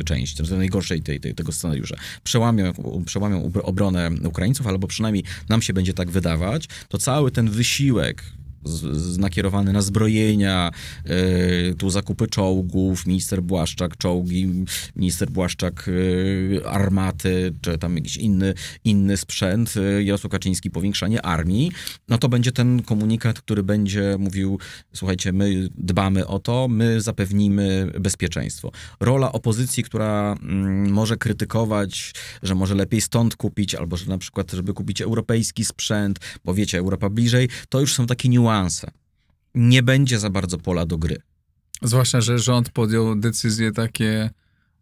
B: e, części, znaczy najgorszej tej, tej, tego scenariusza, przełamią, przełamią obronę Ukraińców, albo przynajmniej nam się będzie tak wydawać, to cały ten wysiłek z, nakierowany na zbrojenia, y, tu zakupy czołgów, minister Błaszczak czołgi, minister Błaszczak y, armaty, czy tam jakiś inny, inny sprzęt, y, Jarosław Kaczyński powiększanie armii, no to będzie ten komunikat, który będzie mówił, słuchajcie, my dbamy o to, my zapewnimy bezpieczeństwo. Rola opozycji, która mm, może krytykować, że może lepiej stąd kupić, albo że na przykład, żeby kupić europejski sprzęt, bo wiecie, Europa bliżej, to już są takie niuanse, niuanse. Nie będzie za bardzo pola do gry. Zwłaszcza, że rząd podjął
A: decyzje takie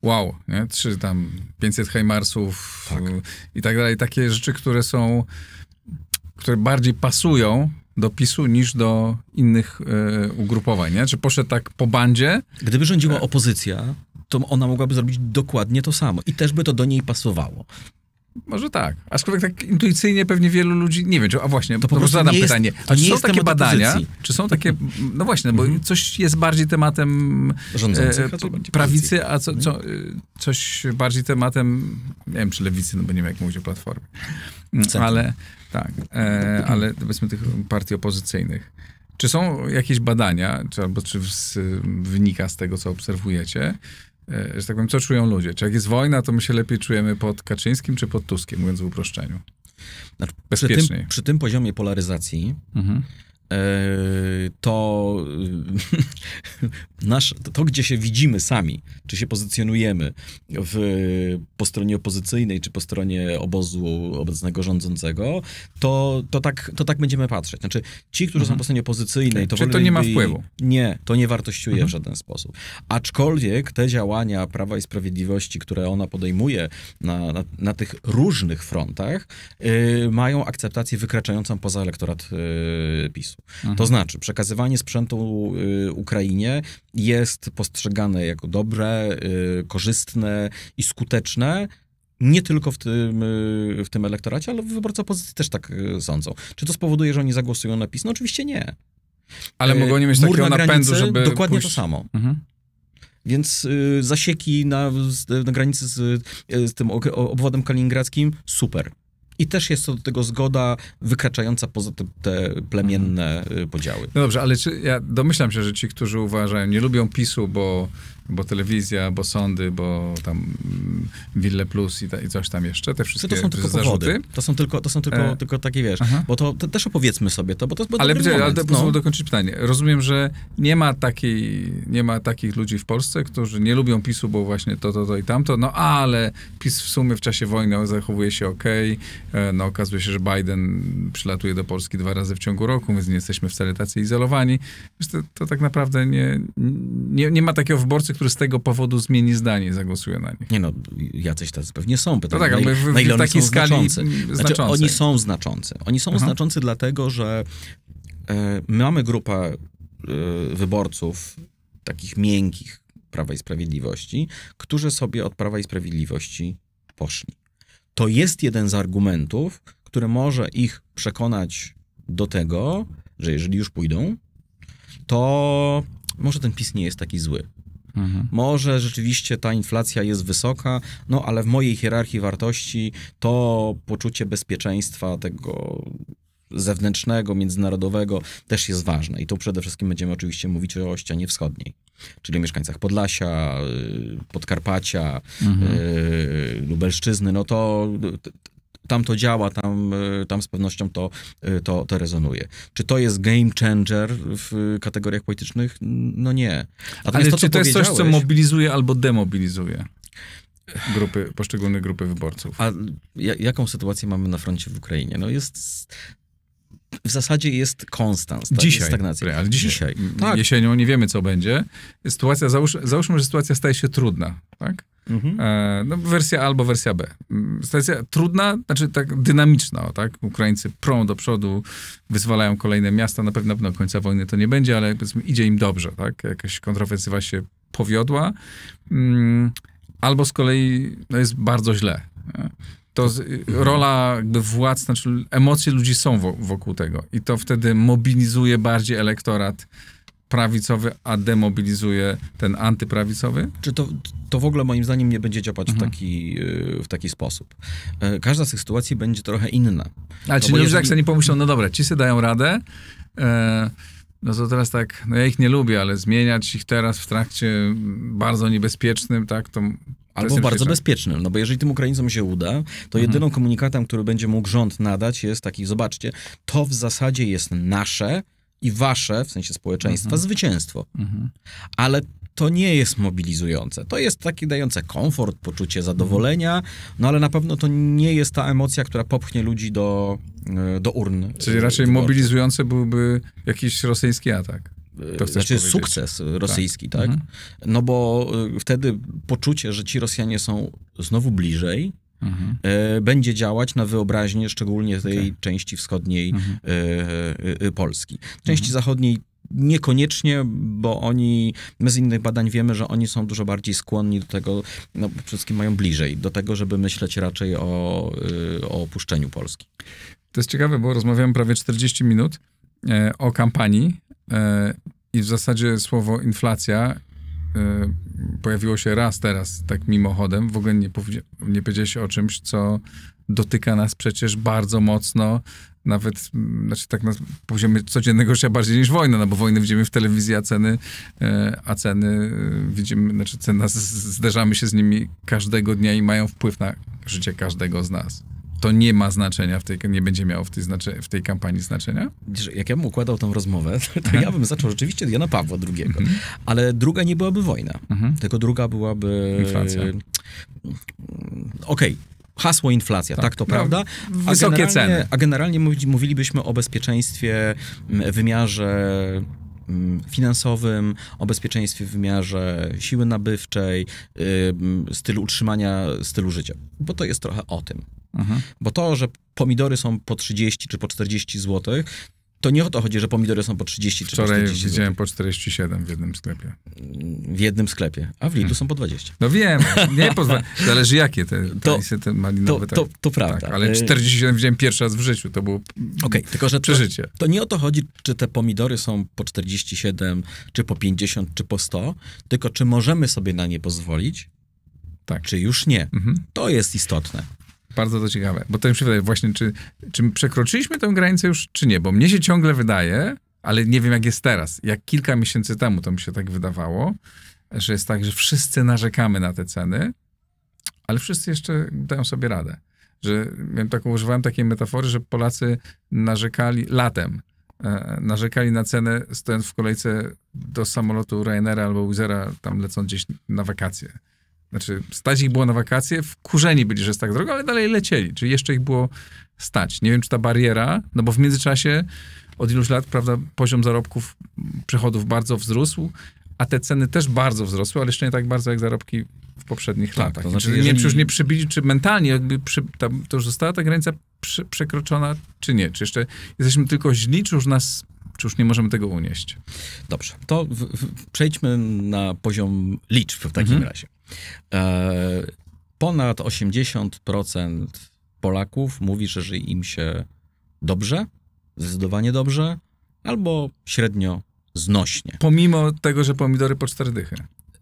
A: wow, nie? czy tam 500 Heimarsów tak. i tak dalej. Takie rzeczy, które są, które bardziej pasują do PiSu niż do innych y, ugrupowań, nie? Czy poszedł tak po bandzie? Gdyby rządziła
B: opozycja, to ona mogłaby zrobić dokładnie to samo i też by to do niej pasowało. Może tak. A jak tak intuicyjnie pewnie wielu ludzi, nie wiem, czy, a właśnie, to po prostu zadam pytanie. Jest, czy są takie badania, czy są
A: takie, no właśnie, bo mhm. coś jest bardziej tematem e, prawicy, a co, co, mhm. e, coś bardziej tematem, nie wiem, czy lewicy, no bo nie wiem, jak mówić o Platformie. Mm, ale, tak, e, ale powiedzmy tych partii opozycyjnych. Czy są jakieś badania, czy, albo czy z, wynika z tego, co obserwujecie, E, że tak powiem, co czują ludzie. Czy jak jest wojna, to my się lepiej czujemy pod Kaczyńskim czy pod Tuskiem, mówiąc w uproszczeniu? Znaczy, przy, tym,
B: przy tym poziomie polaryzacji mhm. Yy, to yy, nasz, to, gdzie się widzimy sami, czy się pozycjonujemy w, po stronie opozycyjnej, czy po stronie obozu obecnego rządzącego, to, to, tak, to tak będziemy patrzeć. Znaczy, ci, którzy mhm. są po stronie opozycyjnej, to... czy to nie ma wpływu. Nie, to nie wartościuje mhm. w żaden sposób. Aczkolwiek te działania Prawa i Sprawiedliwości, które ona podejmuje na, na, na tych różnych frontach, yy, mają akceptację wykraczającą poza elektorat yy, PiSu. Mhm. To znaczy, przekazywanie sprzętu y, Ukrainie jest postrzegane jako dobre, y, korzystne i skuteczne, nie tylko w tym, y, w tym elektoracie, ale wyborcy opozycji też tak y, sądzą. Czy to spowoduje, że oni zagłosują na PiS? No oczywiście nie.
A: Ale y, mogą nie mieć Mur takiego na napędu, żeby Dokładnie pójść. to samo.
B: Mhm. Więc y, zasieki na, na granicy z, z tym obwodem kaliningradzkim, super. I też jest co do tego zgoda wykraczająca poza te, te plemienne y, podziały. No dobrze,
A: ale czy, ja domyślam się, że ci, którzy uważają, nie lubią PiSu, bo bo telewizja, bo sądy, bo tam mm, Wille Plus i, ta, i coś tam jeszcze, te wszystkie to są tylko zarzuty. To są tylko, to są tylko, e... tylko takie, wiesz, Aha. bo to, to, też opowiedzmy sobie to, bo to jest Ale, dobry ale moment, ale no. dokończyć pytanie. Rozumiem, że nie ma, takiej, nie ma takich ludzi w Polsce, którzy nie lubią PiSu, bo właśnie to, to, to i tamto, no ale PiS w sumie w czasie wojny zachowuje się ok, e, no okazuje się, że Biden przylatuje do Polski dwa razy w ciągu roku, więc nie jesteśmy wcale tacy izolowani. To, to tak naprawdę nie, nie, nie ma takiego wyborcy, który z tego powodu zmieni zdanie i zagłosuje na nich. Nie no, jacyś tacy pewnie są. Pytanie, no tak, ale w, na ile w takiej są skali znaczący? Znaczy, oni są znaczący. Oni są Aha.
B: znaczący dlatego, że e, mamy grupę e, wyborców takich miękkich Prawa i Sprawiedliwości, którzy sobie od Prawa i Sprawiedliwości poszli. To jest jeden z argumentów, który może ich przekonać do tego, że jeżeli już pójdą, to może ten PiS nie jest taki zły. Mhm. Może rzeczywiście ta inflacja jest wysoka, no ale w mojej hierarchii wartości to poczucie bezpieczeństwa tego zewnętrznego, międzynarodowego też jest ważne. I tu przede wszystkim będziemy oczywiście mówić o ścianie wschodniej, czyli mieszkańcach Podlasia, y, Podkarpacia, mhm. Y, Lubelszczyzny. No to tam to działa, tam, e, tam z pewnością to, e, to, to rezonuje. Czy to jest game changer w kategoriach politycznych? No nie. Natomiast Ale to, czy to jest coś, co mobilizuje albo demobilizuje? grupy, poszczególne grupy wyborców. A jaką sytuację mamy na froncie w Ukrainie? No jest w zasadzie jest konstans. Tak? Dzisiaj. stagnacja. Ale dzisiaj. dzisiaj. Tak. Jesienią nie wiemy, co będzie. Sytuacja, załóż, załóżmy,
A: że sytuacja staje się trudna, tak? Mhm. E, no, wersja A albo wersja B. Sytuacja trudna, znaczy tak dynamiczna, tak? Ukraińcy prą do przodu, wyzwalają kolejne miasta, na pewno do końca wojny to nie będzie, ale idzie im dobrze, tak? Jakaś kontrofensywa się powiodła. Mm, albo z kolei no, jest bardzo źle. Nie? to z, mhm. rola jakby władz, znaczy emocje ludzi są wokół tego i to wtedy mobilizuje bardziej elektorat prawicowy, a demobilizuje ten antyprawicowy?
B: Czy to, to w ogóle moim zdaniem nie będzie działać mhm. w, taki, y, w taki sposób. Y, każda z tych sytuacji będzie trochę inna. Ale no czyli ludzie tak sobie nie pomyślą, no dobra, ci sobie dają radę,
A: e, no to teraz tak, no ja ich nie lubię, ale zmieniać ich teraz w trakcie
B: bardzo niebezpiecznym, tak, to Albo bardzo bezpieczny, no bo jeżeli tym Ukraińcom się uda, to mhm. jedyną komunikatem, który będzie mógł rząd nadać jest taki, zobaczcie, to w zasadzie jest nasze i wasze, w sensie społeczeństwa, mhm. zwycięstwo. Mhm. Ale to nie jest mobilizujące. To jest takie dające komfort, poczucie zadowolenia, no ale na pewno to nie jest ta emocja, która popchnie ludzi do, e, do urn. Czyli raczej wyborczych. E,
A: mobilizujące byłby
B: jakiś rosyjski atak to e, znaczy powiedzieć. sukces tak. rosyjski, tak? tak? Mhm. No bo e, wtedy poczucie, że ci Rosjanie są znowu bliżej, Mhm. E, będzie działać na wyobraźnię szczególnie tej okay. części wschodniej mhm. Polski. Części mhm. zachodniej Niekoniecznie, bo oni, my z innych badań wiemy, że oni są dużo bardziej skłonni do tego, no przede wszystkim mają bliżej do tego, żeby myśleć raczej o, o opuszczeniu Polski. To jest ciekawe, bo rozmawiałem prawie 40 minut
A: o kampanii, E, I w zasadzie słowo inflacja e, pojawiło się raz teraz, tak mimochodem. W ogóle nie, powiedzia nie powiedziałeś o czymś, co dotyka nas przecież bardzo mocno, nawet znaczy tak na poziomie codziennego życia bardziej niż wojna, no bo wojny widzimy w telewizji, a ceny, e, a ceny widzimy, znaczy zderzamy się z nimi każdego dnia i mają wpływ na życie każdego z nas to nie ma znaczenia, w tej, nie będzie miało w tej, znaczy, w tej kampanii znaczenia? Jak ja bym układał
B: tą rozmowę, to mhm. ja bym zaczął rzeczywiście od Jana Pawła II. Mhm. Ale druga nie byłaby wojna, mhm. tylko druga byłaby... Inflacja. Mm, okej, okay hasło inflacja, tak, tak to no, prawda? A wysokie ceny. A generalnie mówilibyśmy o bezpieczeństwie, mm, wymiarze Mm, finansowym, o bezpieczeństwie w wymiarze siły nabywczej, y, mm, stylu utrzymania, stylu życia. Bo to jest trochę o tym. Mhm. Bo to, że pomidory są po 30 czy po 40 zł, to nie o to chodzi, że pomidory są po 30 czy 40 widziałem po 47
A: w jednym sklepie.
B: W jednym sklepie,
A: a w Lidlu hmm. są po 20. No wiem, nie pozwala. Zależy jakie te, to, te malinowe. To, to, to prawda. Tak, ale 47
B: y- widziałem pierwszy raz w życiu, to było okay, tylko, że przeżycie. To, to nie o to chodzi, czy te pomidory są po 47, czy po 50, czy po 100, tylko czy możemy sobie na nie pozwolić, tak. czy już nie. Mhm. To jest istotne bardzo to
A: ciekawe, bo to mi się wydaje właśnie, czy, czy przekroczyliśmy tę granicę już, czy nie, bo mnie się ciągle wydaje, ale nie wiem jak jest teraz, jak kilka miesięcy temu to mi się tak wydawało, że jest tak, że wszyscy narzekamy na te ceny, ale wszyscy jeszcze dają sobie radę. Że miałem taką, używałem takiej metafory, że Polacy narzekali latem, e, narzekali na cenę stojąc w kolejce do samolotu Ryanaira albo Wizera, tam lecąc gdzieś na wakacje znaczy stać ich było na wakacje, wkurzeni byli, że jest tak drogo, ale dalej lecieli, czyli jeszcze ich było stać. Nie wiem, czy ta bariera, no bo w międzyczasie od iluś lat, prawda, poziom zarobków, przychodów bardzo wzrósł, a te ceny też bardzo wzrosły, ale jeszcze nie tak bardzo jak zarobki w poprzednich tak, latach. To znaczy, nie wiem, czy już nie przybili, czy mentalnie jakby przy, to już została ta granica przy, przekroczona, czy nie? Czy jeszcze jesteśmy tylko źli, czy już nas
B: czy już nie możemy tego unieść? Dobrze, to w, w, przejdźmy na poziom liczb w takim mhm. razie. E, ponad 80% Polaków mówi, że żyje im się dobrze, zdecydowanie dobrze, albo średnio znośnie. Pomimo tego, że pomidory po cztery dychy.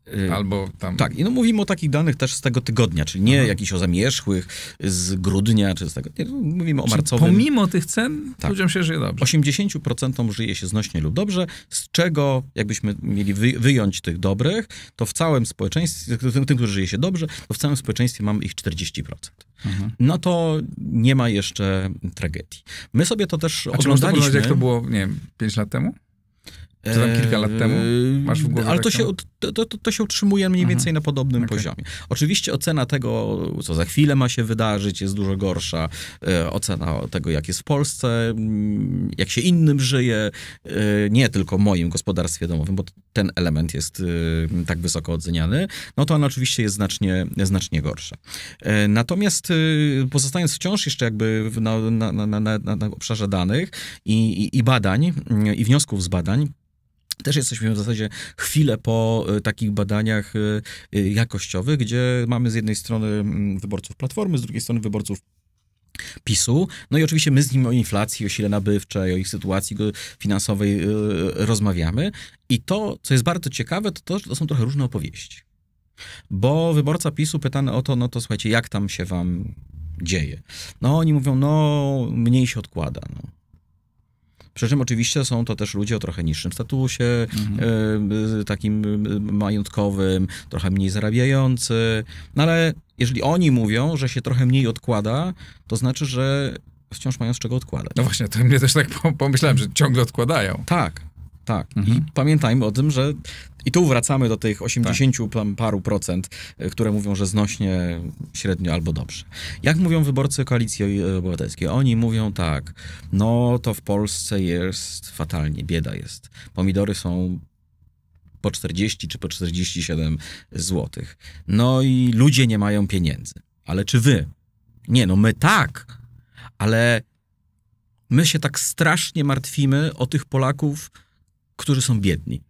B: Y, Albo tam. Tak, i no mówimy o takich danych też z tego tygodnia, czyli nie Aha. Mhm. jakichś o zamierzchłych z grudnia czy z tego. Nie, no, mówimy o czyli marcowym. Pomimo tych cen tak. ludziom się żyje dobrze. 80% żyje się znośnie lub dobrze, z czego jakbyśmy mieli wyjąć tych dobrych, to w całym społeczeństwie, tym, tym, którzy żyje się dobrze, to w całym społeczeństwie mamy ich 40%. Aha. Mhm. No to nie ma jeszcze tragedii. My sobie to też A oglądaliśmy. Czy można jak to było, nie wiem, 5 lat temu? Czy tam kilka lat e, temu? Masz w głowie Ale to tak się, to, to, to się utrzymuje mniej więcej mhm. na podobnym okay. poziomie. Oczywiście ocena tego, co za chwilę ma się wydarzyć, jest dużo gorsza. E, ocena tego, jak jest w Polsce, mm, jak się innym żyje, e, nie tylko moim gospodarstwie domowym, bo ten element jest tak wysoko oceniany, no to on oczywiście jest znacznie, znacznie gorsze. Natomiast pozostając wciąż jeszcze jakby na, na, na, na obszarze danych i, i, i badań, mm, i wniosków z badań, też jesteśmy w zasadzie chwilę po y, takich badaniach y, y, jakościowych, gdzie mamy z jednej strony mm, wyborców Platformy, z drugiej strony wyborców PiSu. No i oczywiście my z nim o inflacji, o sile nabywczej, o ich sytuacji finansowej rozmawiamy. I to, co jest bardzo ciekawe, to to, że to są trochę różne opowieści. Bo wyborca PiSu pytany o to, no to słuchajcie, jak tam się wam dzieje? No oni mówią, no mniej się odkłada. No. Przy czym oczywiście są to też ludzie o trochę niższym statusie, mhm. E, e, takim e, majątkowym, trochę mniej zarabiający, no ale jeżeli oni mówią, że się trochę mniej odkłada, to znaczy, że wciąż mają z czego odkładać. No właśnie, to mnie też tak pomyślałem, że ciągle odkładają. Tak, tak. Mhm. I pamiętajmy o tym, że i tu wracamy do tych 80 tak. paru procent, e, które mówią, że znośnie, średnio albo dobrze. Jak mówią wyborcy koalicji obywatelskiej? Oni mówią tak, no to w Polsce jest fatalnie, bieda jest. Pomidory są po 40 czy po 47 zł. No i ludzie nie mają pieniędzy. Ale czy wy? Nie, no my tak, ale my się tak strasznie martwimy o tych Polaków, którzy są biedni.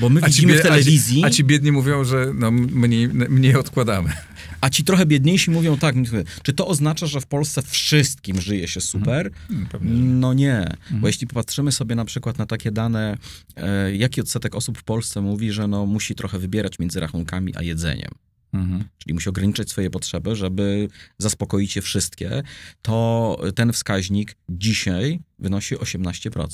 B: Bo my a widzimy bied, w telewizji... A ci, a ci, biedni mówią, że no, mniej, mniej odkładamy. A ci trochę biedniejsi mówią tak, czy to oznacza, że w Polsce wszystkim żyje się super? Mhm. No, no nie, mhm. bo jeśli popatrzymy sobie na przykład na takie dane, e, jaki odsetek osób w Polsce mówi, że no, musi trochę wybierać między rachunkami a jedzeniem. Mhm. Czyli musi ograniczać swoje potrzeby, żeby zaspokoić je wszystkie, to ten wskaźnik dzisiaj wynosi 18%.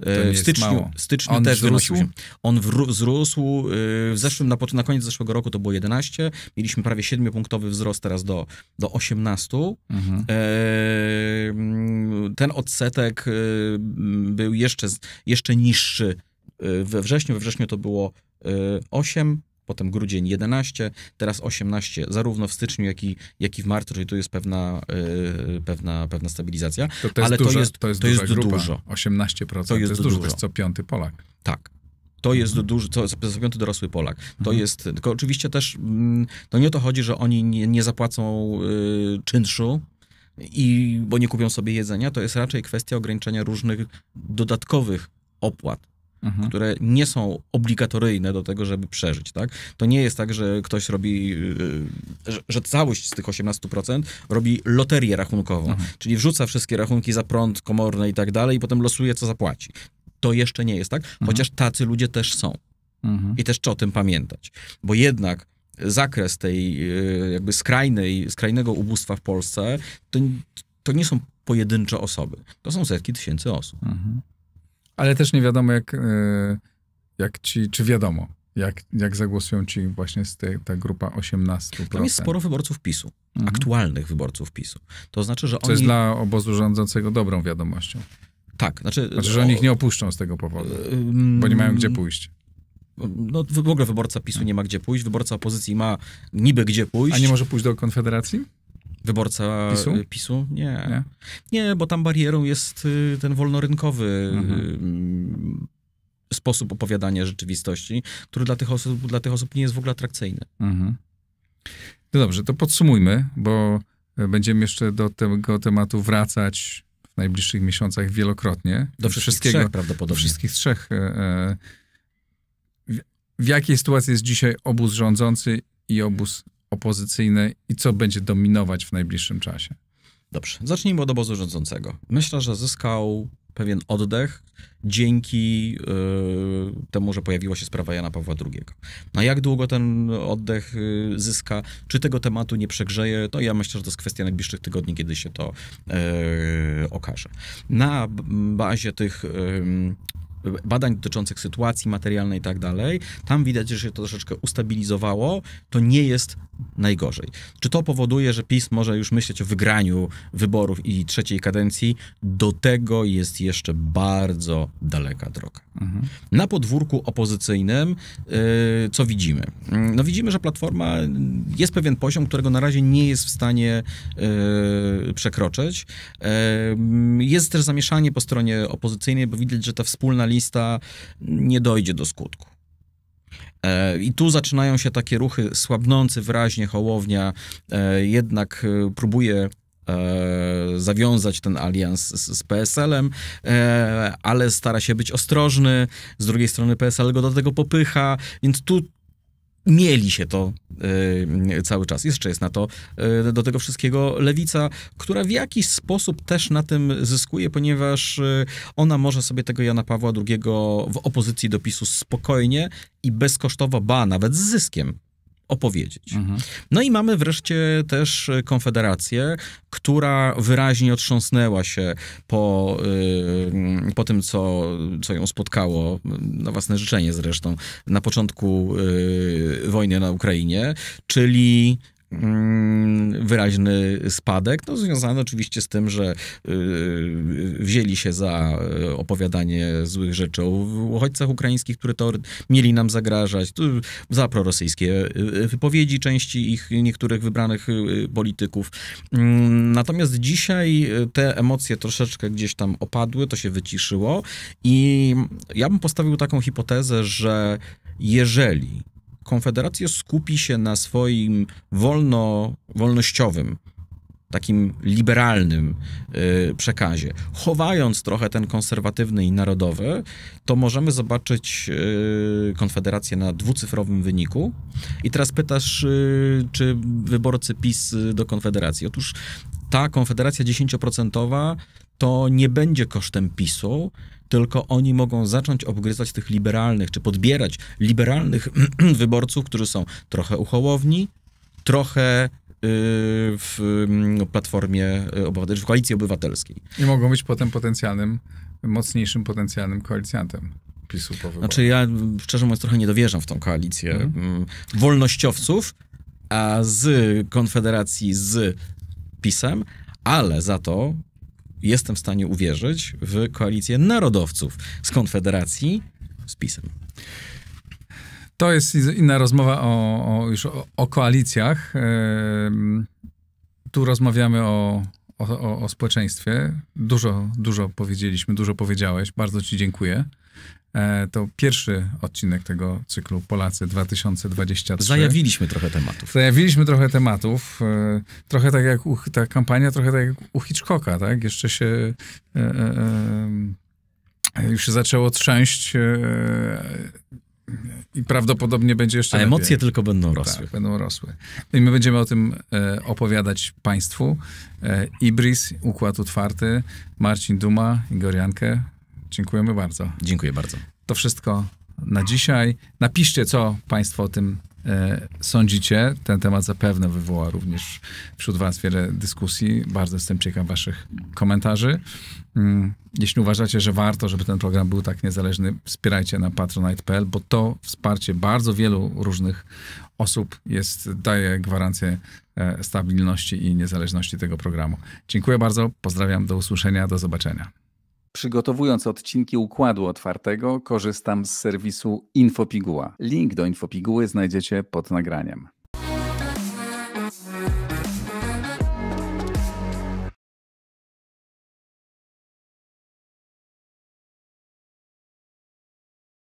A: E, w styczniu, styczniu on też wzrósł.
B: On e, wzrósł. W zeszłym, na, na koniec zeszłego roku to było 11. Mieliśmy prawie 7-punktowy wzrost teraz do, do 18. Mhm. E, mm, ten odsetek był jeszcze, jeszcze niższy we wrześniu. We wrześniu to było 8, potem grudzień 11, teraz 18, zarówno w styczniu, jak i, jak i w marcu, czyli tu jest pewna, yy, pewna, pewna stabilizacja. To, to jest Ale duża, to jest, to jest, to jest grupa, dużo.
A: 18% to jest, dużo, dużo, to jest co piąty Polak. Tak.
B: To jest mhm. duży, to jest piąty dorosły Polak. To mhm. jest, tylko oczywiście też, mm, to nie o to chodzi, że oni nie, nie zapłacą y, czynszu, i, bo nie kupią sobie jedzenia, to jest raczej kwestia ograniczenia różnych dodatkowych opłat mhm. które nie są obligatoryjne do tego, żeby przeżyć, tak? To nie jest tak, że ktoś robi, y, że, że całość z tych 18% robi loterię rachunkową, mhm. czyli wrzuca wszystkie rachunki za prąd, komorne i tak dalej i potem losuje, co zapłaci. To jeszcze nie jest tak, mhm. chociaż tacy ludzie też są. Mhm. I też trzeba o tym pamiętać, bo jednak zakres tej y, jakby skrajnej, skrajnego ubóstwa w Polsce to, to nie są pojedyncze osoby. To są setki tysięcy osób.
A: Mhm. Ale też nie wiadomo, jak, e, jak ci, czy wiadomo, jak, jak zagłosują ci właśnie z tej, ta grupa 18%. Tam jest sporo wyborców PiSu, mhm. aktualnych wyborców PiSu.
B: To znaczy, że Co oni... jest dla
A: obozu rządzącego dobrą wiadomością. Tak,
B: znaczy... znaczy że oni ich nie opuszczą z tego powodu, yy, bo nie mają mm, gdzie pójść no, w ogóle wyborca PiSu nie ma gdzie pójść, wyborca opozycji ma niby gdzie pójść. A nie może pójść do Konfederacji? Wyborca PiSu? PiSu? Nie. nie. Nie, bo tam barierą jest y, ten wolnorynkowy mhm. Y, mm, sposób opowiadania rzeczywistości, który dla tych osób, dla tych osób nie jest w ogóle atrakcyjny.
A: Mhm. No dobrze, to podsumujmy, bo e, będziemy jeszcze do tego tematu wracać w najbliższych miesiącach wielokrotnie. Do wszystkiego, trzech prawdopodobnie. Do wszystkich trzech. E, e, w, w jakiej sytuacji jest dzisiaj obóz rządzący i obóz opozycyjne i co będzie dominować w
B: najbliższym czasie? Dobrze, zacznijmy od obozu rządzącego. Myślę, że zyskał pewien oddech dzięki y, temu, że pojawiła się sprawa Jana Pawła II. No jak długo ten oddech y, zyska, czy tego tematu nie przegrzeje, to ja myślę, że to jest kwestia najbliższych tygodni, kiedy się to y, okaże. Na bazie tych badań dotyczących sytuacji materialnej i tak dalej, tam widać, że się to troszeczkę ustabilizowało, to nie jest najgorzej. Czy to powoduje, że PiS może już myśleć o wygraniu wyborów i trzeciej kadencji? Do tego jest jeszcze bardzo daleka droga. Mhm. Na podwórku opozycyjnym yy, co widzimy? No widzimy, że Platforma y, jest pewien poziom, którego na razie nie jest w stanie yy, przekroczyć. Yy, jest też zamieszanie po stronie opozycyjnej, bo widać, że ta wspólna linia lista nie dojdzie do skutku. E, I tu zaczynają się takie ruchy słabnące wyraźnie, Hołownia e, jednak e, próbuje zawiązać ten alians z, PSL-em, ale stara się być ostrożny, z drugiej strony PSL go do tego popycha, więc tu mieli się to y, cały czas. Jeszcze jest na to y, do tego wszystkiego lewica, która w jakiś sposób też na tym zyskuje, ponieważ y, ona może sobie tego Jana Pawła II w opozycji do PiSu spokojnie i bezkosztowo, ba, nawet z zyskiem opowiedzieć. Mhm. No i mamy wreszcie też e, Konfederację, która wyraźnie otrząsnęła się po, e, po tym, co, co ją spotkało, na własne życzenie zresztą, na początku e, wojny na Ukrainie, czyli Mm, wyraźny spadek, no związany oczywiście z tym, że y, wzięli się za y, opowiadanie złych rzeczy o uchodźcach ukraińskich, które to mieli nam zagrażać, za prorosyjskie y, wypowiedzi części ich niektórych wybranych polityków. Mm, natomiast dzisiaj te emocje troszeczkę gdzieś tam opadły, to się wyciszyło i ja bym postawił taką hipotezę, że jeżeli Konfederacja skupi się na swoim wolno, wolnościowym, takim liberalnym yy, przekazie, chowając trochę ten konserwatywny i narodowy, to możemy zobaczyć yy, Konfederację na dwucyfrowym wyniku. I teraz pytasz, yy, czy wyborcy PiS do Konfederacji. Otóż ta Konfederacja 10% to nie będzie kosztem PiSu, tylko oni mogą zacząć obgryzać tych liberalnych, czy podbierać liberalnych wyborców, którzy są trochę uchołowni, trochę y, mm, w Platformie Obywatelskiej, w Koalicji Obywatelskiej.
A: I mogą być potem potencjalnym, mocniejszym potencjalnym koalicjantem. PiSu po Znaczy
B: ja, mm, szczerze mówiąc, trochę nie dowierzam w tą koalicję mhm. mm, wolnościowców, a z Konfederacji z PiSem, ale za to jestem w stanie uwierzyć w koalicję narodowców z Konfederacji z PiSem. To jest
A: inna rozmowa o, o już o, o koalicjach. tu rozmawiamy o o, o, o społeczeństwie. Dużo, dużo powiedzieliśmy, dużo powiedziałeś. Bardzo Ci dziękuję. E, to pierwszy odcinek tego cyklu Polacy 2023. Zajawiliśmy trochę tematów. Zajawiliśmy trochę tematów. E, trochę tak jak u, ta kampania, trochę tak jak u Hitchcocka, tak? Jeszcze się. E, e, e już się zaczęło trzęść i prawdopodobnie będzie jeszcze. A lepiej. emocje tylko będą tak, rosły. Tak, będą rosły. I my będziemy o tym e, opowiadać Państwu. E, Ibris, Układ Otwarty, Marcin Duma, Igor Jankę. Dziękujemy bardzo. Dziękuję bardzo. To wszystko na dzisiaj. Napiszcie, co Państwo o tym E, sądzicie. Ten temat zapewne wywoła również wśród was wiele dyskusji. Bardzo jestem ciekaw waszych komentarzy. Mm, jeśli uważacie, że warto, żeby ten program był tak niezależny, wspierajcie na patronite.pl, bo to wsparcie bardzo wielu różnych osób jest, daje gwarancję e, stabilności i niezależności tego programu. Dziękuję bardzo, pozdrawiam, do usłyszenia, do zobaczenia. Przygotowując odcinki Układu Otwartego, korzystam z serwisu Infopiguła. Link do Infopiguły znajdziecie pod nagraniem.